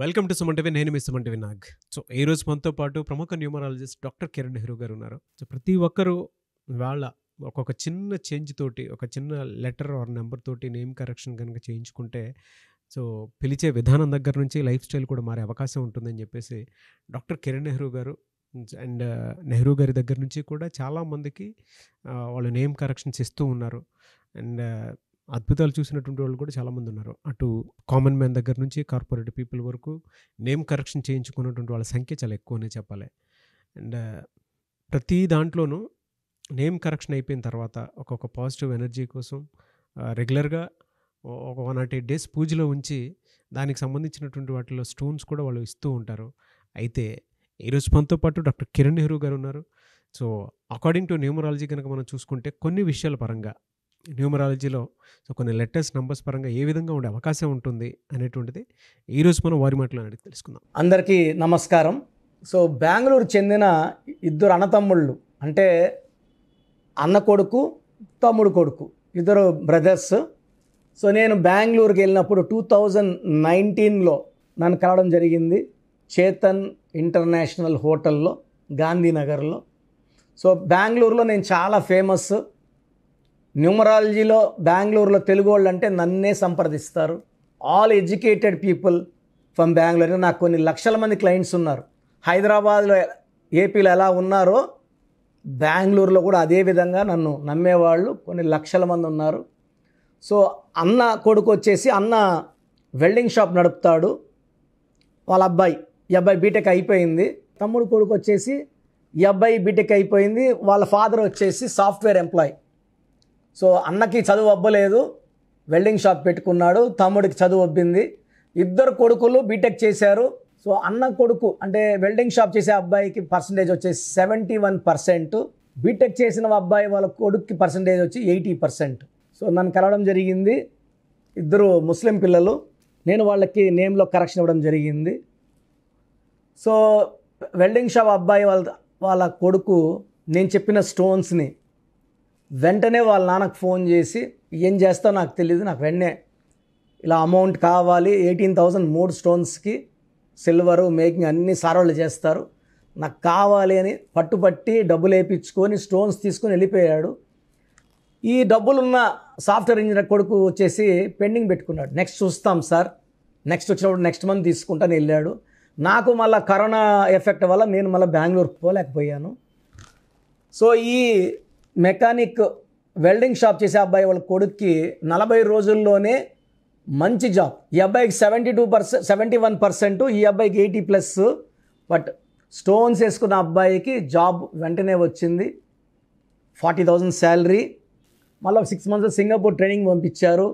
Welcome to సుమంటవి నేను మీ సుమంటవి Nag so ఈ రోజు మనతో పాటు ప్రముఖ న్యూమరాలజిస్ట్ డాక్టర్ కిరణ్ నెహ్రూ గారు ఉన్నారు సో ప్రతి ఒక్కరూ వాళ్ళ ఒక్కొక్క చిన్న చేంజ్ తోటి ఒక చిన్న లెటర్ ఆర్ నెంబర్ తోటి నేమ్ కరెక్షన్ కనుక చేయించుకుంటే సో పిలిచే విధానం దగ్గర నుంచి లైఫ్ స్టైల్ కూడా మారే అవకాశం ఉంటుందని చెప్పేసి డాక్టర్ కిరణ్ నెహ్రూ గారు అండ్ నెహ్రూ గారి దగ్గర నుంచి కూడా చాలామందికి వాళ్ళు నేమ్ కరెక్షన్స్ ఇస్తూ ఉన్నారు అండ్ అద్భుతాలు చూసినటువంటి వాళ్ళు కూడా చాలామంది ఉన్నారు అటు కామన్ మ్యాన్ దగ్గర నుంచి కార్పొరేట్ పీపుల్ వరకు నేమ్ కరెక్షన్ చేయించుకున్నటువంటి వాళ్ళ సంఖ్య చాలా ఎక్కువనే చెప్పాలి అండ్ ప్రతి దాంట్లోనూ నేమ్ కరెక్షన్ అయిపోయిన తర్వాత ఒక్కొక్క పాజిటివ్ ఎనర్జీ కోసం రెగ్యులర్గా ఒక వన్ నాట్ ఎయిట్ డేస్ పూజలో ఉంచి దానికి సంబంధించినటువంటి వాటిలో స్టోన్స్ కూడా వాళ్ళు ఇస్తూ ఉంటారు అయితే ఈరోజు పనితో పాటు డాక్టర్ కిరణ్ నెహ్రూ గారు ఉన్నారు సో అకార్డింగ్ టు న్యూమరాలజీ కనుక మనం చూసుకుంటే కొన్ని విషయాల పరంగా న్యూమరాలజీలో సో కొన్ని లెటర్స్ నంబర్స్ పరంగా ఏ విధంగా ఉండే అవకాశం ఉంటుంది అనేటువంటిది ఈరోజు మనం వారి మాటలు అడిగి తెలుసుకుందాం అందరికీ నమస్కారం సో బెంగళూరు చెందిన ఇద్దరు అన్నతమ్ముళ్ళు అంటే అన్న కొడుకు తమ్ముడు కొడుకు ఇద్దరు బ్రదర్స్ సో నేను బెంగళూరుకి వెళ్ళినప్పుడు టూ థౌజండ్ నైన్టీన్లో నన్ను కలవడం జరిగింది చేతన్ ఇంటర్నేషనల్ హోటల్లో గాంధీనగర్లో సో బెంగళూరులో నేను చాలా ఫేమస్ న్యూమరాలజీలో బెంగళూరులో తెలుగు వాళ్ళు అంటే నన్నే సంప్రదిస్తారు all educated people from Bengaluru నాకు కొన్ని లక్షల మంది క్లయింట్స్ ఉన్నారు హైదరాబాద్లో ఏపీలో ఎలా ఉన్నారో బెంగళూరులో కూడా అదే విధంగా నన్ను నమ్మేవాళ్ళు కొన్ని లక్షల మంది ఉన్నారు సో అన్న కొడుకు వచ్చేసి అన్న వెల్డింగ్ షాప్ నడుపుతాడు వాళ్ళ అబ్బాయి ఈ అబ్బాయి బీటెక్ అయిపోయింది తమ్ముడు కొడుకు వచ్చేసి ఈ అబ్బాయి బీటెక్ అయిపోయింది వాళ్ళ ఫాదర్ వచ్చేసి సాఫ్ట్వేర్ ఎంప్లాయీ సో అన్నకి చదువు అవ్వలేదు వెల్డింగ్ షాప్ పెట్టుకున్నాడు తమ్ముడికి చదువు అబ్బింది ఇద్దరు కొడుకులు బీటెక్ చేశారు సో అన్న కొడుకు అంటే వెల్డింగ్ షాప్ చేసే అబ్బాయికి పర్సంటేజ్ వచ్చేసి సెవెంటీ వన్ పర్సెంట్ బీటెక్ చేసిన అబ్బాయి వాళ్ళ కొడుక్కి పర్సంటేజ్ వచ్చి ఎయిటీ పర్సెంట్ సో నన్ను కలవడం జరిగింది ఇద్దరు ముస్లిం పిల్లలు నేను వాళ్ళకి నేమ్లో కరెక్షన్ ఇవ్వడం జరిగింది సో వెల్డింగ్ షాప్ అబ్బాయి వాళ్ళ వాళ్ళ కొడుకు నేను చెప్పిన స్టోన్స్ని వెంటనే వాళ్ళ నాన్నకు ఫోన్ చేసి ఏం చేస్తావు నాకు తెలియదు నాకు వెంటనే ఇలా అమౌంట్ కావాలి ఎయిటీన్ థౌజండ్ మూడు స్టోన్స్కి సిల్వరు మేకింగ్ అన్ని సార్లు చేస్తారు నాకు కావాలి అని పట్టుపట్టి డబ్బులు వేయించుకొని స్టోన్స్ తీసుకొని వెళ్ళిపోయాడు ఈ డబ్బులున్న సాఫ్ట్వేర్ ఇంజనీర్ కొడుకు వచ్చేసి పెండింగ్ పెట్టుకున్నాడు నెక్స్ట్ చూస్తాం సార్ నెక్స్ట్ వచ్చినప్పుడు నెక్స్ట్ మంత్ తీసుకుంటాను వెళ్ళాడు నాకు మళ్ళీ కరోనా ఎఫెక్ట్ వల్ల నేను మళ్ళీ బెంగళూరుకు పోలేకపోయాను సో ఈ మెకానిక్ వెల్డింగ్ షాప్ చేసే అబ్బాయి వాళ్ళ కొడుక్కి నలభై రోజుల్లోనే మంచి జాబ్ ఈ అబ్బాయికి seventy two percent seventy one percent ఈ అబ్బాయికి ఎయిటీ ప్లస్ బట్ స్టోన్స్ వేసుకున్న అబ్బాయికి జాబ్ వెంటనే వచ్చింది ఫార్టీ థౌజండ్ శాలరీ మళ్ళీ సిక్స్ మంత్స్ సింగపూర్ ట్రైనింగ్ పంపించారు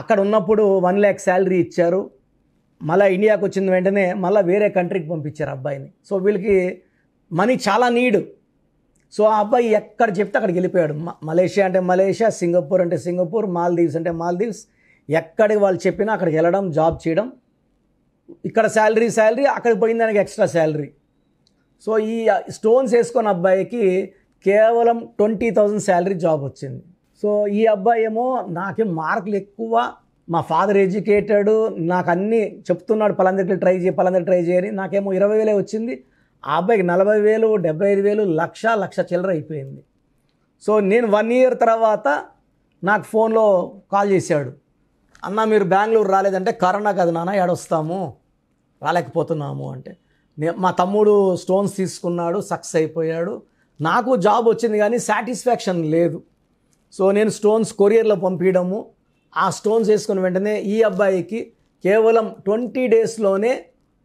అక్కడ ఉన్నప్పుడు వన్ ల్యాక్ శాలరీ ఇచ్చారు మళ్ళీ ఇండియాకి వచ్చిన వెంటనే మళ్ళీ వేరే కంట్రీకి పంపించారు అబ్బాయిని సో వీళ్ళకి మనీ చాలా నీడ్ సో ఆ అబ్బాయి ఎక్కడ చెప్తే అక్కడికి వెళ్ళిపోయాడు మలేషియా అంటే మలేషియా సింగపూర్ అంటే సింగపూర్ మాల్దీవ్స్ అంటే మాల్దీవ్స్ ఎక్కడికి వాళ్ళు చెప్పినా అక్కడికి వెళ్ళడం జాబ్ చేయడం ఇక్కడ శాలరీ శాలరీ అక్కడికి పోయిన దానికి ఎక్స్ట్రా శాలరీ సో ఈ స్టోన్స్ వేసుకున్న అబ్బాయికి కేవలం ట్వంటీ థౌజండ్ శాలరీ జాబ్ వచ్చింది సో ఈ అబ్బాయి ఏమో నాకేం మార్కులు ఎక్కువ మా ఫాదర్ ఎడ్యుకేటెడ్ నాకు అన్నీ చెప్తున్నాడు పలాందరికి ట్రై చేయి పలాందరికి ట్రై చేయని నాకేమో ఇరవై వేలే వచ్చింది ఆ అబ్బాయికి నలభై వేలు డెబ్బై ఐదు వేలు లక్ష లక్ష చిల్లర అయిపోయింది సో నేను వన్ ఇయర్ తర్వాత నాకు ఫోన్లో కాల్ చేశాడు అన్న మీరు బెంగళూరు రాలేదంటే కరోనా కదా నాన్న ఏడొస్తాము రాలేకపోతున్నాము అంటే మా తమ్ముడు స్టోన్స్ తీసుకున్నాడు సక్సెస్ అయిపోయాడు నాకు జాబ్ వచ్చింది కానీ సాటిస్ఫాక్షన్ లేదు సో నేను స్టోన్స్ కొరియర్లో పంపించడము ఆ స్టోన్స్ వేసుకున్న వెంటనే ఈ అబ్బాయికి కేవలం ట్వంటీ డేస్లోనే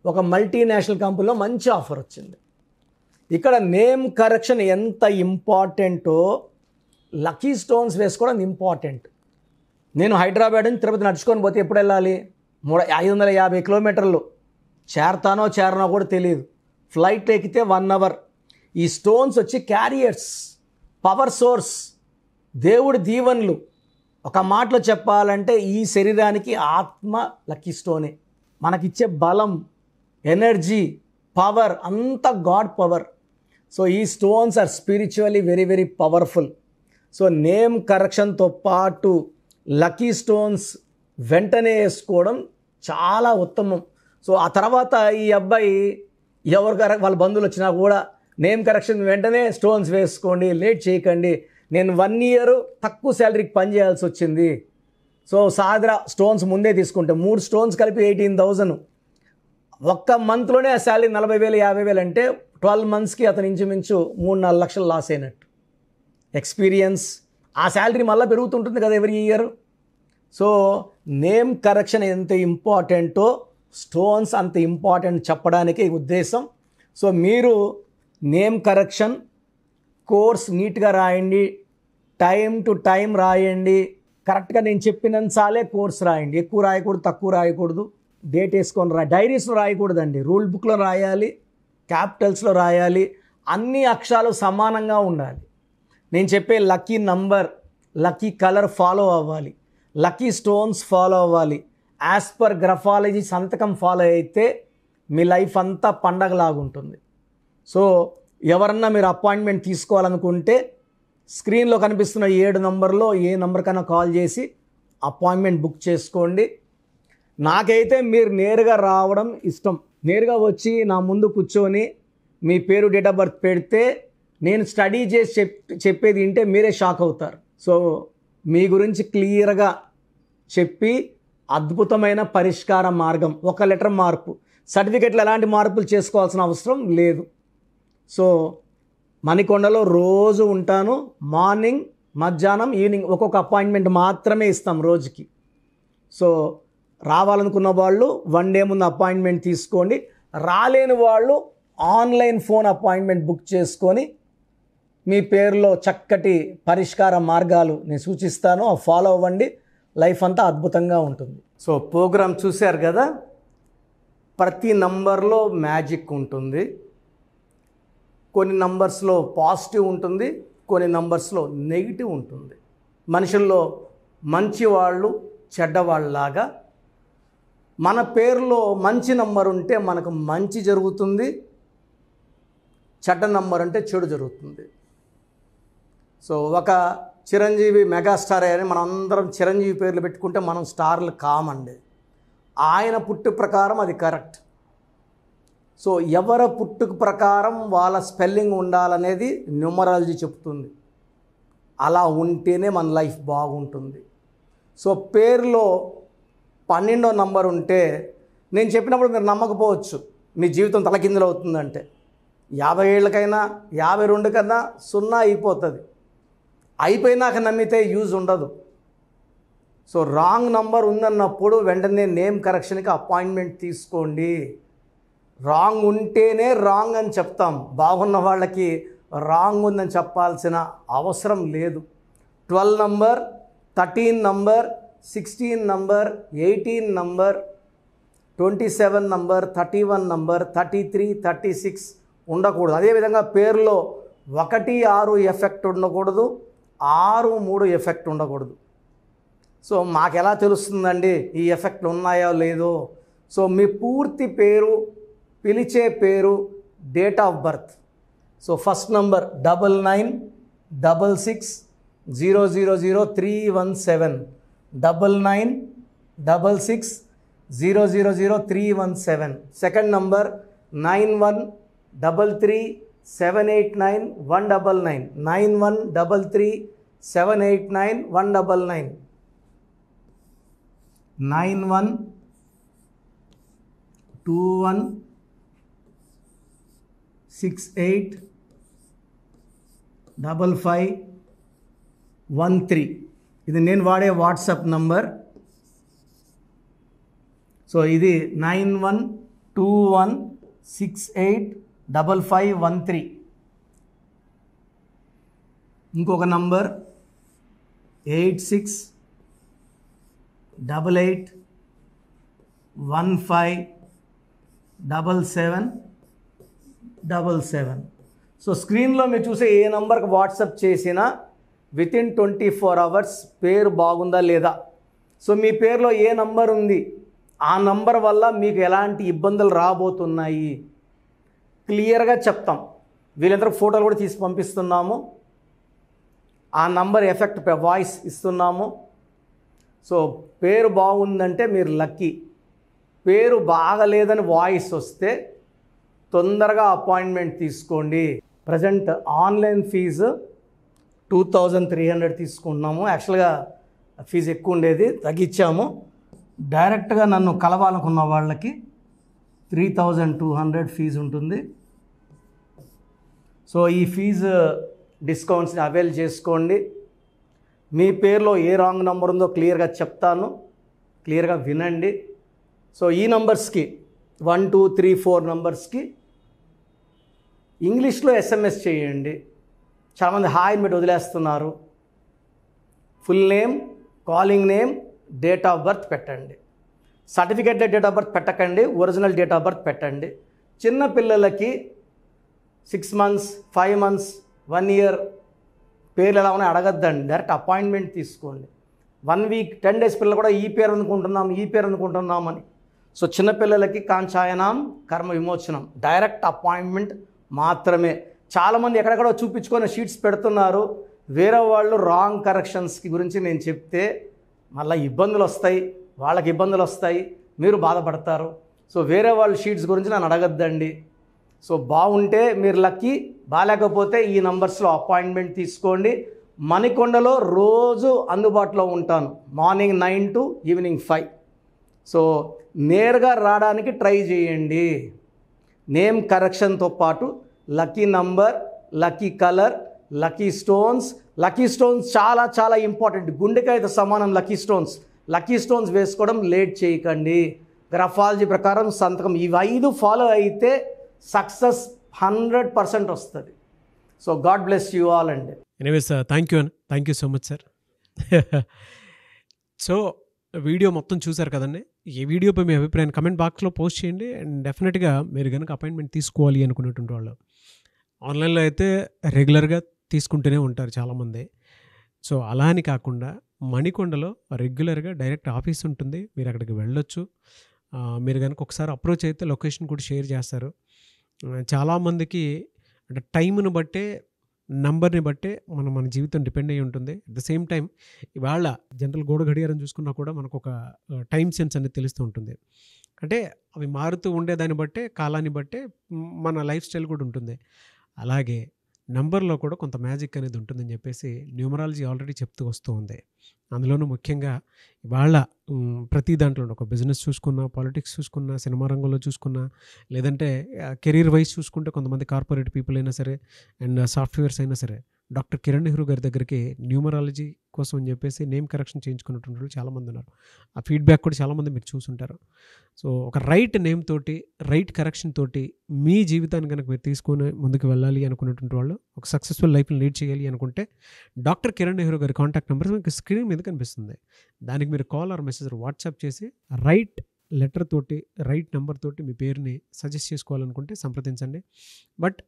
ఒక మల్టీనేషనల్ కంపెనీలో మంచి ఆఫర్ వచ్చింది ఇక్కడ నేమ్ కరెక్షన్ ఎంత ఇంపార్టెంటో లక్కీ స్టోన్స్ వేసుకోవడం ఇంపార్టెంట్ నేను హైదరాబాద్ నుంచి తిరుపతి నడుచుకొని పోతే ఎప్పుడు వెళ్ళాలి మూడు ఐదు వందల యాభై కిలోమీటర్లు చేరతానో చేరనో కూడా తెలియదు ఫ్లైట్ ఎక్కితే వన్ అవర్ ఈ స్టోన్స్ వచ్చి క్యారియర్స్ పవర్ సోర్స్ దేవుడి దీవెన్లు ఒక మాటలో చెప్పాలంటే ఈ శరీరానికి ఆత్మ లక్కీ స్టోనే మనకిచ్చే బలం ఎనర్జీ పవర్ అంత గాడ్ పవర్ సో ఈ stones are spiritually very very powerful so name కరెక్షన్తో పాటు లక్కీ స్టోన్స్ వెంటనే వేసుకోవడం చాలా ఉత్తమం సో ఆ తర్వాత ఈ అబ్బాయి ఎవరు వాళ్ళ బంధువులు వచ్చినా కూడా నేమ్ కరెక్షన్ వెంటనే స్టోన్స్ వేసుకోండి లేట్ చేయకండి నేను వన్ ఇయర్ తక్కువ శాలరీకి పని చేయాల్సి వచ్చింది సో సాదరా స్టోన్స్ ముందే తీసుకుంటే మూడు స్టోన్స్ కలిపి ఎయిటీన్ థౌజండ్ ఒక్క మంత్లోనే ఆ శాలరీ నలభై వేలు యాభై వేలు అంటే ట్వెల్వ్ మంత్స్కి అతను ఇంచుమించు మూడు నాలుగు లక్షలు లాస్ అయినట్టు ఎక్స్పీరియన్స్ ఆ శాలరీ మళ్ళీ పెరుగుతుంటుంది కదా ఎవరి ఇయర్ సో నేమ్ కరెక్షన్ ఎంత ఇంపార్టెంటో స్టోన్స్ అంత ఇంపార్టెంట్ చెప్పడానికి ఉద్దేశం సో మీరు నేమ్ కరెక్షన్ కోర్స్ నీట్గా రాయండి టైం టు టైం రాయండి కరెక్ట్గా నేను చెప్పినంచాలే కోర్స్ రాయండి ఎక్కువ రాయకూడదు తక్కువ రాయకూడదు డేట్ వేసుకొని రా డైరీస్లో రాయకూడదండి రూల్ బుక్లో రాయాలి క్యాపిటల్స్లో రాయాలి అన్ని అక్షరాలు సమానంగా ఉండాలి నేను చెప్పే lucky number lucky colour follow అవ్వాలి లక్కీ స్టోన్స్ ఫాలో అవ్వాలి యాజ్ పర్ గ్రఫాలజీ సంతకం ఫాలో అయితే మీ లైఫ్ అంతా పండగలాగుంటుంది సో ఎవరన్నా మీరు అపాయింట్మెంట్ తీసుకోవాలనుకుంటే స్క్రీన్లో కనిపిస్తున్న ఏడు నంబర్లో ఏ నంబర్కైనా కాల్ చేసి అపాయింట్మెంట్ బుక్ చేసుకోండి నాకైతే మీరు నేరుగా రావడం ఇష్టం నేరుగా వచ్చి నా ముందు కూర్చొని మీ పేరు డేట్ ఆఫ్ బర్త్ పెడితే నేను స్టడీ చేసి చెప్ చెప్పేది వింటే మీరే షాక్ అవుతారు సో మీ గురించి క్లియర్గా చెప్పి అద్భుతమైన పరిష్కార మార్గం ఒక లెటర్ మార్పు సర్టిఫికెట్లు ఎలాంటి మార్పులు చేసుకోవాల్సిన అవసరం లేదు సో మణికొండలో రోజు ఉంటాను మార్నింగ్ మధ్యాహ్నం ఈవినింగ్ ఒక్కొక్క అపాయింట్మెంట్ మాత్రమే ఇస్తాం రోజుకి సో రావాలనుకున్న వాళ్ళు వన్ డే ముందు అపాయింట్మెంట్ తీసుకోండి రాలేని వాళ్ళు ఆన్లైన్ ఫోన్ అపాయింట్మెంట్ బుక్ చేసుకొని మీ పేరులో చక్కటి పరిష్కార మార్గాలు నేను సూచిస్తాను ఫాలో అవ్వండి లైఫ్ అంతా అద్భుతంగా ఉంటుంది సో ప్రోగ్రామ్ చూశారు కదా ప్రతి నంబర్లో మ్యాజిక్ ఉంటుంది కొన్ని నంబర్స్లో పాజిటివ్ ఉంటుంది కొన్ని నంబర్స్లో నెగిటివ్ ఉంటుంది మనుషుల్లో మంచివాళ్ళు చెడ్డవాళ్ళలాగా మన పేరులో మంచి నంబర్ ఉంటే మనకు మంచి జరుగుతుంది చెడ్డ నంబర్ అంటే చెడు జరుగుతుంది సో ఒక చిరంజీవి మెగాస్టార్ అని మనం అందరం చిరంజీవి పేర్లు పెట్టుకుంటే మనం స్టార్లు కామండి ఆయన పుట్టు ప్రకారం అది కరెక్ట్ సో ఎవరి పుట్టుకు ప్రకారం వాళ్ళ స్పెల్లింగ్ ఉండాలనేది న్యూమరాలజీ చెప్తుంది అలా ఉంటేనే మన లైఫ్ బాగుంటుంది సో పేర్లో పన్నెండో నంబర్ ఉంటే నేను చెప్పినప్పుడు మీరు నమ్మకపోవచ్చు మీ జీవితం తలకిందులు అవుతుందంటే యాభై ఏళ్ళకైనా యాభై రెండు కన్నా సున్నా అయిపోతుంది అయిపోయినాక నమ్మితే యూజ్ ఉండదు సో రాంగ్ నంబర్ ఉందన్నప్పుడు వెంటనే నేమ్ కరెక్షన్కి అపాయింట్మెంట్ తీసుకోండి రాంగ్ ఉంటేనే రాంగ్ అని చెప్తాం బాగున్న వాళ్ళకి రాంగ్ ఉందని చెప్పాల్సిన అవసరం లేదు twelve number thirteen number sixteen number eighteen number twenty seven number thirty one number thirty three thirty six ఉండకూడదు అదేవిధంగా పేరులో ఒకటి ఆరు ఎఫెక్ట్ ఉండకూడదు ఆరు మూడు ఎఫెక్ట్ ఉండకూడదు సో మాకెలా తెలుస్తుందండి ఈ ఎఫెక్ట్లు ఉన్నాయో లేదో సో మీ పూర్తి పేరు పిలిచే పేరు date of birth so first number double nine double six zero zero zero three one seven double nine double six zero zero zero three one seven. Second number nine one double three seven eight nine one double nine nine one double three seven eight nine one double nine nine one two one six eight double five one three. ఇది నేను వాడే WhatsApp number so ఇది nine one two one six eight double five one three ఇంకొక నంబర్ eight six double eight one five double seven double seven so స్క్రీన్లో మీరు చూసే ఏ నంబర్కి వాట్సప్ చేసినా within twenty four hours పేరు బాగుందా లేదా సో మీ పేరులో ఏ నంబర్ ఉంది ఆ నంబర్ వల్ల మీకు ఎలాంటి ఇబ్బందులు రాబోతున్నాయి క్లియర్గా చెప్తాం వీళ్ళందరూ ఫోటోలు కూడా తీసి పంపిస్తున్నాము ఆ నంబర్ ఎఫెక్ట్ వాయిస్ ఇస్తున్నాము సో పేరు బాగుందంటే మీరు లక్కీ పేరు బాగలేదని వాయిస్ వస్తే తొందరగా అపాయింట్మెంట్ తీసుకోండి present online fee two thousand three hundred తీసుకుంటున్నాము యాక్చువల్గా ఫీజు ఎక్కువ ఉండేది తగ్గించాము డైరెక్ట్గా నన్ను కలవాలనుకున్న వాళ్ళకి three thousand two hundred fee ఉంటుంది సో ఈ ఫీజు డిస్కౌంట్స్ని అవైల్ చేసుకోండి మీ పేరులో ఏ రాంగ్ నెంబర్ ఉందో క్లియర్గా చెప్తాను క్లియర్గా వినండి సో ఈ నంబర్స్కి వన్ టూ త్రీ ఫోర్ నంబర్స్కి ఇంగ్లీష్లో ఎస్ఎంఎస్ చేయండి చాలామంది హాయిని పెట్టి వదిలేస్తున్నారు full name calling name date of birth పెట్టండి సర్టిఫికేట్ డేట్ ఆఫ్ బర్త్ పెట్టకండి ఒరిజినల్ డేట్ ఆఫ్ బర్త్ పెట్టండి చిన్న పిల్లలకి six months five months one year పేర్లు ఎలా ఉన్నాయి అడగద్దండి డైరెక్ట్ అపాయింట్మెంట్ తీసుకోండి వన్ వీక్ టెన్ డేస్ పిల్లలు కూడా ఈ పేరు అనుకుంటున్నాం ఈ పేరు అనుకుంటున్నామని సో చిన్నపిల్లలకి కాంచాయనం కర్మ విమోచనం డైరెక్ట్ అపాయింట్మెంట్ మాత్రమే చాలామంది ఎక్కడెక్కడో చూపించుకొని షీట్స్ పెడుతున్నారు వేరే వాళ్ళు రాంగ్ కరెక్షన్స్కి గురించి నేను చెప్తే మళ్ళీ ఇబ్బందులు వస్తాయి వాళ్ళకి ఇబ్బందులు వస్తాయి మీరు బాధపడతారు సో వేరే వాళ్ళ షీట్స్ గురించి నన్ను అడగద్దండి సో బాగుంటే మీరు లక్కీ బాగాలేకపోతే ఈ నంబర్స్లో అపాయింట్మెంట్ తీసుకోండి మణికొండలో రోజు అందుబాటులో ఉంటాను morning nine to evening five so నేరుగా రావడానికి ట్రై చేయండి నేమ్ కరెక్షన్తో పాటు lucky number lucky colour lucky stones lucky stones చాలా చాలా ఇంపార్టెంట్ గుండెకాయతో సమానం లక్కీ స్టోన్స్ లక్కీ స్టోన్స్ వేసుకోవడం లేట్ చేయకండి గ్రఫాలజీ ప్రకారం సంతకం ఇవి ఐదు ఫాలో అయితే సక్సెస్ హండ్రెడ్ పర్సెంట్ వస్తుంది so god bless you all అండి sir thank you thank you so much sir so video మొత్తం చూసారు కదండి ఈ వీడియోపై మీ అభిప్రాయం కమెంట్ బాక్స్లో పోస్ట్ చేయండి అండ్ డెఫినెట్గా మీరు కనుక అపాయింట్మెంట్ తీసుకోవాలి అనుకున్నటువంటి వాళ్ళు ఆన్లైన్లో అయితే రెగ్యులర్గా తీసుకుంటూనే ఉంటారు చాలామంది సో అలా అని కాకుండా మణికొండలో రెగ్యులర్గా డైరెక్ట్ ఆఫీస్ ఉంటుంది మీరు అక్కడికి వెళ్ళొచ్చు మీరు కనుక ఒకసారి అప్రోచ్ అయితే లొకేషన్ కూడా షేర్ చేస్తారు చాలామందికి అంటే టైంను బట్టే నంబర్ని బట్టే మనం మన జీవితం డిపెండ్ అయి ఉంటుంది అట్ ద సేమ్ టైం ఇవాళ జనరల్ గోడ గడియారం చూసుకున్నా కూడా మనకు ఒక టైం సెన్స్ అనేది తెలుస్తూ ఉంటుంది అంటే అవి మారుతూ ఉండేదాన్ని బట్టే కాలాన్ని బట్టే మన లైఫ్ స్టైల్ కూడా ఉంటుంది అలాగే నంబర్లో కూడా కొంత మ్యాజిక్ అనేది ఉంటుందని చెప్పేసి న్యూమరాలజీ ఆల్రెడీ చెప్తూ వస్తూ ఉంది అందులోనూ ముఖ్యంగా వాళ్ళ ప్రతి దాంట్లో ఒక బిజినెస్ చూసుకున్నా పాలిటిక్స్ చూసుకున్నా సినిమా రంగంలో చూసుకున్నా లేదంటే కెరీర్ వైజ్ చూసుకుంటే కొంతమంది కార్పొరేట్ పీపుల్ అయినా సరే అండ్ సాఫ్ట్వేర్స్ అయినా సరే డాక్టర్ కిరణ్ నెహ్రూ గారి దగ్గరికి న్యూమరాలజీ కోసం అని చెప్పేసి నేమ్ కరెక్షన్ చేయించుకున్నటువంటి వాళ్ళు చాలామంది ఉన్నారు ఆ ఫీడ్బ్యాక్ కూడా చాలామంది మీరు చూసుంటారు సో ఒక రైట్ నేమ్ తోటి రైట్ కరెక్షన్ తోటి మీ జీవితాన్ని కనుక మీరు తీసుకొని ముందుకు వెళ్ళాలి అనుకున్నటువంటి వాళ్ళు ఒక సక్సెస్ఫుల్ లైఫ్ని లీడ్ చేయాలి అనుకుంటే డాక్టర్ కిరణ్ నెహ్రూ గారి కాంటాక్ట్ నెంబర్ మీకు స్క్రీన్ మీద కనిపిస్తుంది దానికి మీరు కాల్ ఆర్ మెసేజ్ వాట్సాప్ చేసి రైట్ లెటర్ తోటి రైట్ నెంబర్ తోటి మీ పేరుని సజెస్ట్ చేసుకోవాలనుకుంటే సంప్రదించండి బట్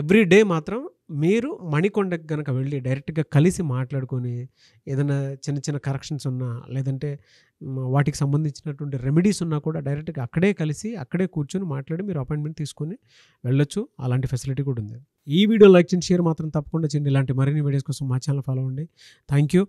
ఎవ్రీ డే మాత్రం మీరు మణికొండకు కనుక వెళ్ళి డైరెక్ట్గా కలిసి మాట్లాడుకొని ఏదైనా చిన్న చిన్న కరెక్షన్స్ ఉన్నా లేదంటే వాటికి సంబంధించినటువంటి రెమెడీస్ ఉన్నా కూడా డైరెక్ట్గా అక్కడే కలిసి అక్కడే కూర్చొని మాట్లాడి మీరు అపాయింట్మెంట్ తీసుకొని వెళ్ళొచ్చు అలాంటి ఫెసిలిటీ కూడా ఉంది ఈ వీడియో లైక్ చేసి షేర్ మాత్రం తప్పకుండా చేయండి ఇలాంటి మరిన్ని వీడియోస్ కోసం మా ఛానల్ ఫాలో అండి థ్యాంక్ యూ